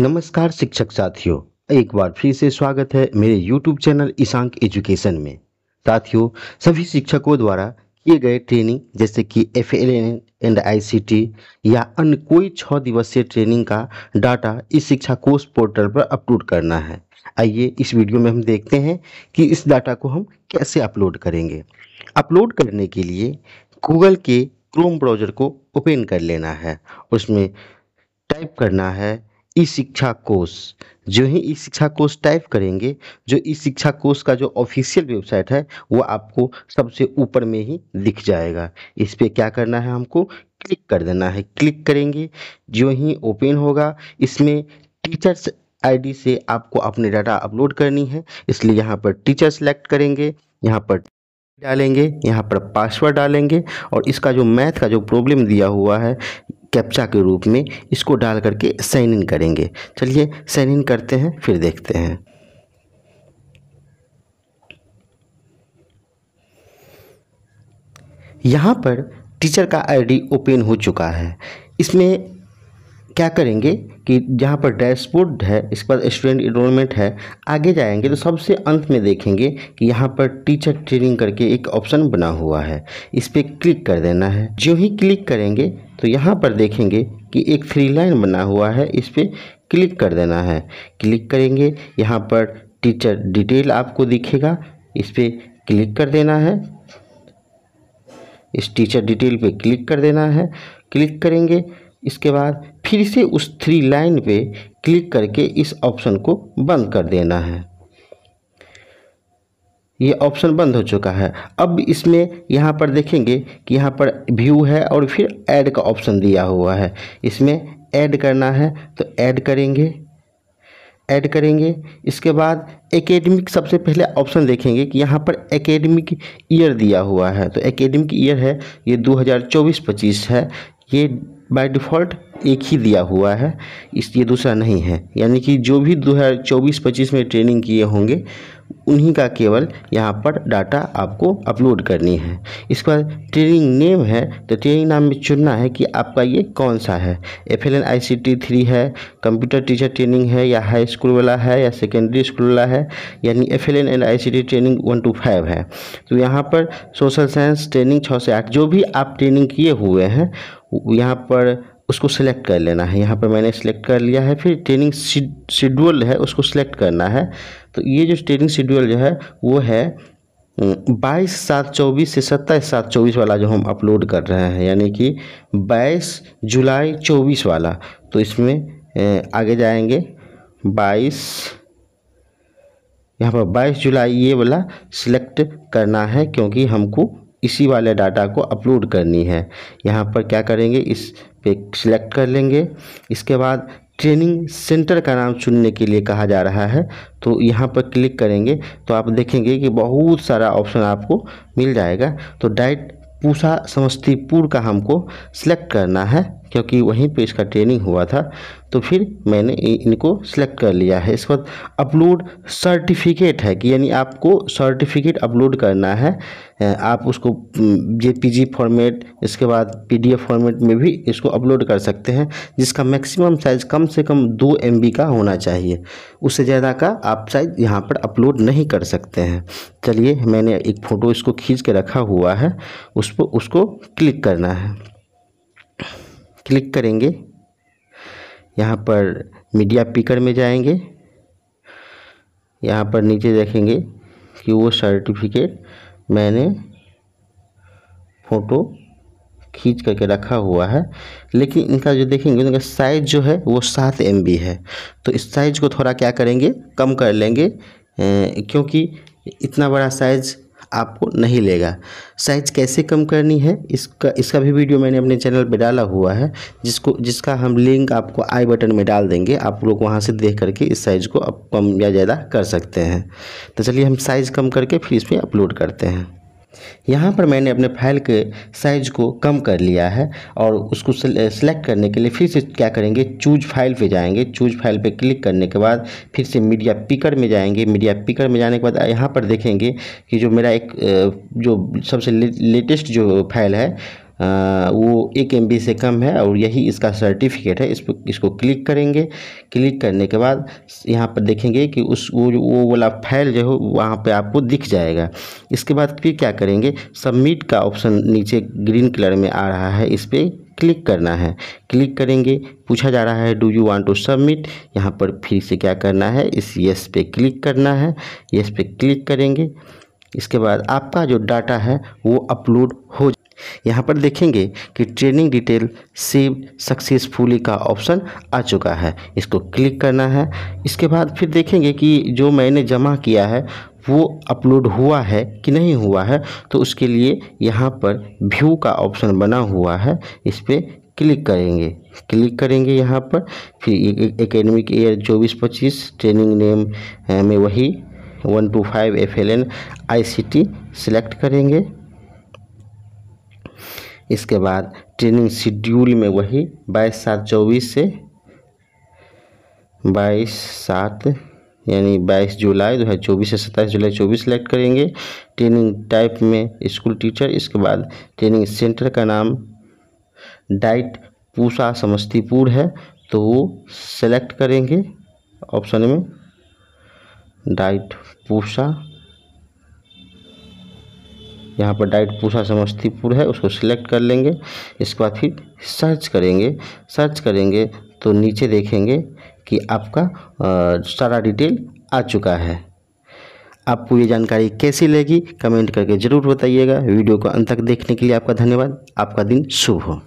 नमस्कार शिक्षक साथियों एक बार फिर से स्वागत है मेरे YouTube चैनल ईशांक एजुकेशन में साथियों सभी शिक्षकों द्वारा किए गए ट्रेनिंग जैसे कि F L N and I या अन्य कोई छः दिवसीय ट्रेनिंग का डाटा इस शिक्षा कोर्स पोर्टल पर अपलोड करना है आइए इस वीडियो में हम देखते हैं कि इस डाटा को हम कैसे अपलोड करेंगे अपलोड करने के लिए गूगल के क्रोम ब्राउजर को ओपन कर लेना है उसमें टाइप करना है ई शिक्षा कोर्स जो ही ई शिक्षा कोर्स टाइप करेंगे जो ई शिक्षा कोर्स का जो ऑफिशियल वेबसाइट है वो आपको सबसे ऊपर में ही दिख जाएगा इस पर क्या करना है हमको क्लिक कर देना है क्लिक करेंगे जो ही ओपन होगा इसमें टीचर्स आईडी से आपको अपने डाटा अपलोड करनी है इसलिए यहाँ पर टीचर सेलेक्ट करेंगे यहाँ पर डालेंगे यहाँ पर पासवर्ड डालेंगे और इसका जो मैथ का जो प्रॉब्लम दिया हुआ है कैप्चा के रूप में इसको डाल करके साइन इन करेंगे चलिए साइन इन करते हैं फिर देखते हैं यहाँ पर टीचर का आईडी ओपन हो चुका है इसमें क्या करेंगे कि जहाँ पर डैशबोर्ड है इस पर स्टूडेंट इनरोलमेंट है आगे जाएंगे तो सबसे अंत में देखेंगे कि यहाँ पर टीचर ट्रेनिंग करके एक ऑप्शन बना हुआ है इस पर क्लिक कर देना है जो ही क्लिक करेंगे तो यहाँ पर देखेंगे कि एक फ्री लाइन बना हुआ है इस पर क्लिक कर देना है क्लिक करेंगे यहाँ पर टीचर डिटेल आपको दिखेगा इस पर क्लिक कर देना है इस टीचर डिटेल पे क्लिक कर देना है क्लिक करेंगे इसके बाद फिर से उस थ्री लाइन पे क्लिक करके इस ऑप्शन को बंद कर देना है ये ऑप्शन बंद हो चुका है अब इसमें यहाँ पर देखेंगे कि यहाँ पर व्यू है और फिर ऐड का ऑप्शन दिया हुआ है इसमें ऐड करना है तो ऐड करेंगे ऐड करेंगे इसके बाद एकेडमिक सबसे पहले ऑप्शन देखेंगे कि यहाँ पर एकेडमिक ईयर दिया हुआ है तो एकेडमिक ईयर है ये 2024-25 है ये बाय डिफ़ॉल्ट एक ही दिया हुआ है इस ये दूसरा नहीं है यानी कि जो भी दो हज़ार चौबीस पच्चीस में ट्रेनिंग किए होंगे उन्हीं का केवल यहाँ पर डाटा आपको अपलोड करनी है इसके बाद ट्रेनिंग नेम है तो ट्रेनिंग नाम में चुनना है कि आपका ये कौन सा है F L N I C T three है कंप्यूटर टीचर ट्रेनिंग है या हाई स्कूल वाला है या सेकेंडरी स्कूल वाला है यानी F L N and I C T training one two five है तो यहाँ पर सोशल साइंस ट्रेनिंग छः से आठ जो भी आप ट्रेनिंग किए हुए हैं यहाँ पर उसको सिलेक्ट कर लेना है यहाँ पर मैंने सिलेक्ट कर लिया है फिर ट्रेनिंग शेड्यूल है उसको सिलेक्ट करना है तो ये जो ट्रेनिंग शेड्यूल जो है वो है बाईस सात चौबीस से सत्ताईस सात चौबीस वाला जो हम अपलोड कर रहे हैं यानी कि बाईस जुलाई चौबीस वाला तो इसमें आगे जाएंगे बाईस यहाँ पर बाईस जुलाई ये वाला सिलेक्ट करना है क्योंकि हमको इसी वाले डाटा को अपलोड करनी है यहाँ पर क्या करेंगे इस पे सिलेक्ट कर लेंगे इसके बाद ट्रेनिंग सेंटर का नाम चुनने के लिए कहा जा रहा है तो यहाँ पर क्लिक करेंगे तो आप देखेंगे कि बहुत सारा ऑप्शन आपको मिल जाएगा तो डाइट पूसा समस्तीपुर का हमको सिलेक्ट करना है क्योंकि वहीं पे इसका ट्रेनिंग हुआ था तो फिर मैंने इनको सिलेक्ट कर लिया है इसके बाद अपलोड सर्टिफिकेट है कि यानी आपको सर्टिफिकेट अपलोड करना है आप उसको जे फॉर्मेट इसके बाद पी फॉर्मेट में भी इसको अपलोड कर सकते हैं जिसका मैक्सिमम साइज़ कम से कम दो एम का होना चाहिए उससे ज़्यादा का आप साइज यहाँ पर अपलोड नहीं कर सकते हैं चलिए मैंने एक फ़ोटो इसको खींच के रखा हुआ है उस पर उसको क्लिक करना है क्लिक करेंगे यहाँ पर मीडिया पिकर में जाएंगे यहाँ पर नीचे देखेंगे कि वो सर्टिफिकेट मैंने फ़ोटो खींच करके रखा हुआ है लेकिन इनका जो देखेंगे इनका साइज़ जो है वो सात एम है तो इस साइज़ को थोड़ा क्या करेंगे कम कर लेंगे ए, क्योंकि इतना बड़ा साइज़ आपको नहीं लेगा साइज कैसे कम करनी है इसका इसका भी वीडियो मैंने अपने चैनल पर डाला हुआ है जिसको जिसका हम लिंक आपको आई बटन में डाल देंगे आप लोग वहाँ से देख करके इस साइज़ को आप कम या ज़्यादा कर सकते हैं तो चलिए हम साइज़ कम करके फिर इसमें अपलोड करते हैं यहाँ पर मैंने अपने फाइल के साइज को कम कर लिया है और उसको सेलेक्ट करने के लिए फिर से क्या करेंगे चूज फाइल पे जाएंगे चूज फाइल पे क्लिक करने के बाद फिर से मीडिया पिकर में जाएंगे मीडिया पिकर में जाने के बाद यहाँ पर देखेंगे कि जो मेरा एक जो सबसे लेटेस्ट जो फाइल है आ, वो एक एम से कम है और यही इसका सर्टिफिकेट है इस पर इसको क्लिक करेंगे क्लिक करने के बाद यहाँ पर देखेंगे कि उस वो वो वाला फाइल जो है वहाँ पे आपको दिख जाएगा इसके बाद फिर क्या करेंगे सबमिट का ऑप्शन नीचे ग्रीन कलर में आ रहा है इस पर क्लिक करना है क्लिक करेंगे पूछा जा रहा है do you want to submit यहाँ पर फिर से क्या करना है इस यस पे क्लिक करना है यस पे क्लिक करेंगे इसके बाद आपका जो डाटा है वो अपलोड हो यहाँ पर देखेंगे कि ट्रेनिंग डिटेल सेव सक्सेसफुली का ऑप्शन आ चुका है इसको क्लिक करना है इसके बाद फिर देखेंगे कि जो मैंने जमा किया है वो अपलोड हुआ है कि नहीं हुआ है तो उसके लिए यहाँ पर व्यू का ऑप्शन बना हुआ है इस पर क्लिक करेंगे क्लिक करेंगे यहाँ पर फिर एकेडमिक ईयर चौबीस पच्चीस ट्रेनिंग नेम में वही one two five F L N I C T select करेंगे इसके बाद ट्रेनिंग शेड्यूल में वही बाईस सात चौबीस से बाईस सात यानी बाईस जुलाई दो चौबीस से सत्ताईस जुलाई चौबीस सेलेक्ट करेंगे ट्रेनिंग टाइप में स्कूल टीचर इसके बाद ट्रेनिंग सेंटर का नाम डाइट पूसा समस्तीपुर है तो वो सेलेक्ट करेंगे ऑप्शन में डाइट पूसा यहाँ पर डाइट पूसा समस्तीपुर है उसको सिलेक्ट कर लेंगे इसके बाद फिर सर्च करेंगे सर्च करेंगे तो नीचे देखेंगे कि आपका आ, सारा डिटेल आ चुका है आपको ये जानकारी कैसी लगी कमेंट करके ज़रूर बताइएगा वीडियो को अंत तक देखने के लिए आपका धन्यवाद आपका दिन शुभ हो